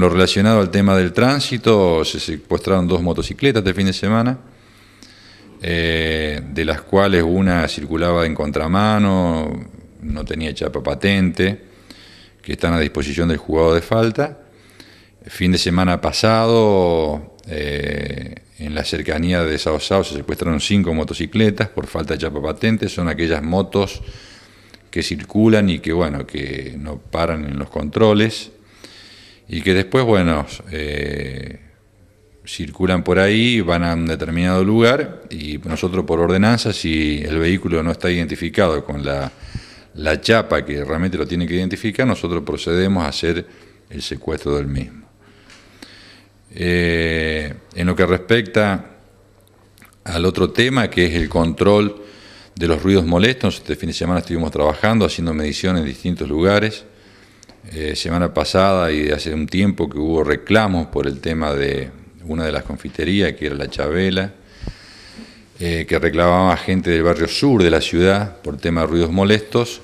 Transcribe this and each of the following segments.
Lo relacionado al tema del tránsito, se secuestraron dos motocicletas este fin de semana, eh, de las cuales una circulaba en contramano, no tenía chapa patente, que están a disposición del jugador de falta. fin de semana pasado, eh, en la cercanía de Sao Sao, se secuestraron cinco motocicletas por falta de chapa patente, son aquellas motos que circulan y que, bueno, que no paran en los controles y que después, bueno, eh, circulan por ahí, van a un determinado lugar y nosotros por ordenanza, si el vehículo no está identificado con la, chapa que realmente lo tiene que identificar, nosotros procedemos a hacer el secuestro del mismo. Eh, en lo que respecta al otro tema, que es el control de los ruidos molestos, este fin de semana estuvimos trabajando, haciendo mediciones en distintos lugares. Eh, semana pasada y hace un tiempo que hubo reclamos por el tema de una de las confiterías, que era la Chabela, eh, que reclamaba gente del barrio sur de la ciudad por tema de ruidos molestos.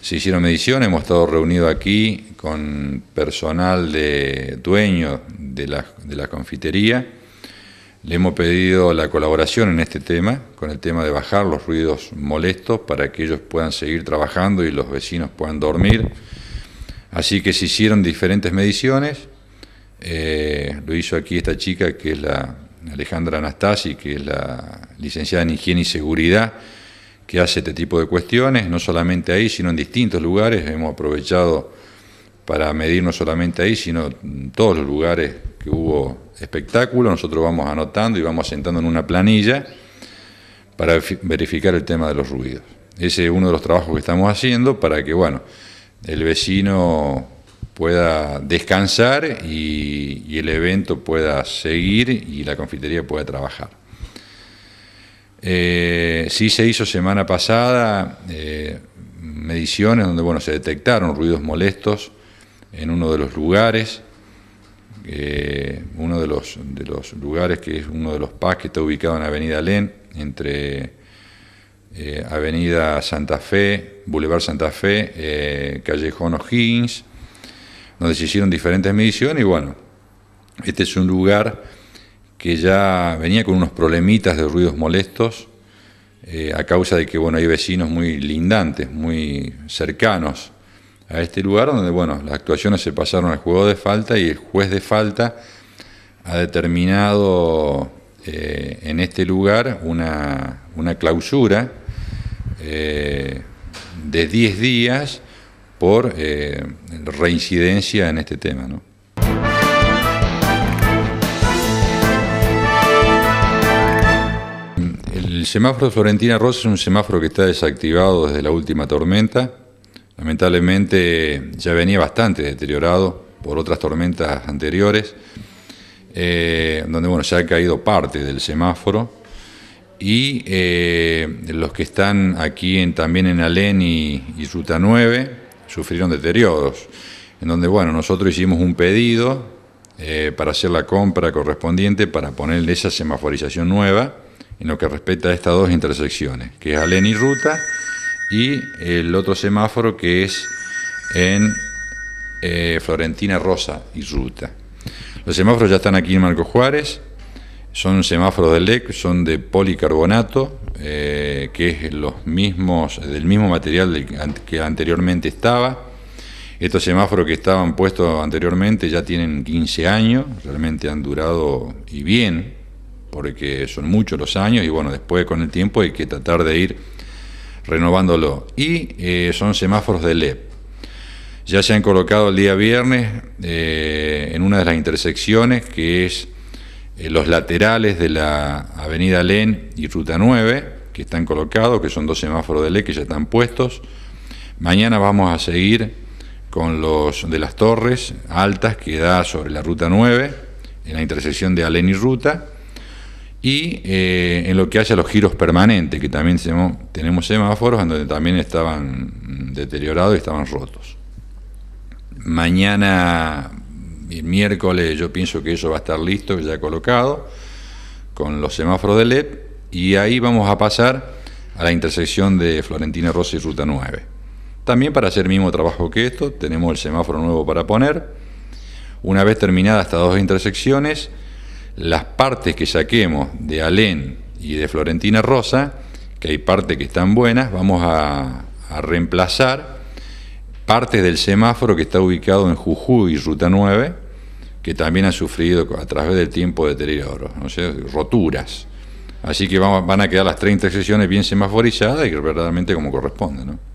Se hicieron mediciones, hemos estado reunidos aquí con personal de dueño de la confitería. Le hemos pedido la colaboración en este tema, con el tema de bajar los ruidos molestos para que ellos puedan seguir trabajando y los vecinos puedan dormir. Así que se hicieron diferentes mediciones. Eh, lo hizo aquí esta chica que es la Alejandra Anastasi, que es la licenciada en Higiene y Seguridad, que hace este tipo de cuestiones, no solamente ahí, sino en distintos lugares. Hemos aprovechado para medir no solamente ahí, sino en todos los lugares que hubo espectáculos, Nosotros vamos anotando y vamos sentando en una planilla para verificar el tema de los ruidos. Ese es uno de los trabajos que estamos haciendo para que, bueno, el vecino pueda descansar y, el evento pueda seguir y la confitería pueda trabajar. Eh, sí se hizo semana pasada eh, mediciones donde bueno, se detectaron ruidos molestos en uno de los lugares, eh, uno de los, lugares que es uno de los PAC que está ubicado en Avenida Len, entre eh, Avenida Santa Fe, Boulevard Santa Fe, eh, Callejón O'Higgins, donde se hicieron diferentes mediciones y bueno, este es un lugar que ya venía con unos problemitas de ruidos molestos eh, a causa de que bueno, hay vecinos muy lindantes, muy cercanos a este lugar donde bueno, las actuaciones se pasaron al juego de falta y el juez de falta ha determinado eh, en este lugar una, una clausura eh, de 10 días por eh, reincidencia en este tema. El semáforo Florentina Rosa es un semáforo que está desactivado desde la última tormenta. Lamentablemente ya venía bastante deteriorado por otras tormentas anteriores, eh, donde bueno, ya ha caído parte del semáforo y eh, los que están aquí también en Alén y, Ruta 9 sufrieron deterioros, en donde, bueno, nosotros hicimos un pedido eh, para hacer la compra correspondiente para ponerle esa semaforización nueva en lo que respecta a estas dos intersecciones, que es Alén y Ruta, y el otro semáforo que es en eh, Florentina Rosa y Ruta. Los semáforos ya están aquí en Marco Juárez, son semáforos de LEC, son de policarbonato, eh, que es los mismos, del mismo material que anteriormente estaba. Estos semáforos que estaban puestos anteriormente ya tienen 15 años, realmente han durado y bien, porque son muchos los años y bueno, después con el tiempo hay que tratar de ir renovándolo. Y eh, son semáforos de LED. Ya se han colocado el día viernes eh, en una de las intersecciones que es eh, los laterales de la Avenida Len y Ruta 9, que están colocados, que son dos semáforos de ley que ya están puestos. Mañana vamos a seguir con los de las torres altas que da sobre la Ruta 9, en la intersección de Alén y Ruta, y eh, en lo que hace a los giros permanentes, que también tenemos semáforos donde también estaban mm, deteriorados y estaban rotos. Mañana miércoles yo pienso que eso va a estar listo, ya colocado, con los semáforos de LED, y ahí vamos a pasar a la intersección de Florentina Rosa y Ruta 9. También para hacer el mismo trabajo que esto, tenemos el semáforo nuevo para poner. Una vez terminadas estas dos intersecciones, las partes que saquemos de Alén y de Florentina Rosa, que hay partes que están buenas, vamos a, reemplazar partes del semáforo que está ubicado en Jujuy, Ruta 9, que también han sufrido a través del tiempo deterioro, ¿no? roturas. Así que van a quedar las 30 sesiones bien semaforizadas y verdaderamente como corresponde. ¿no?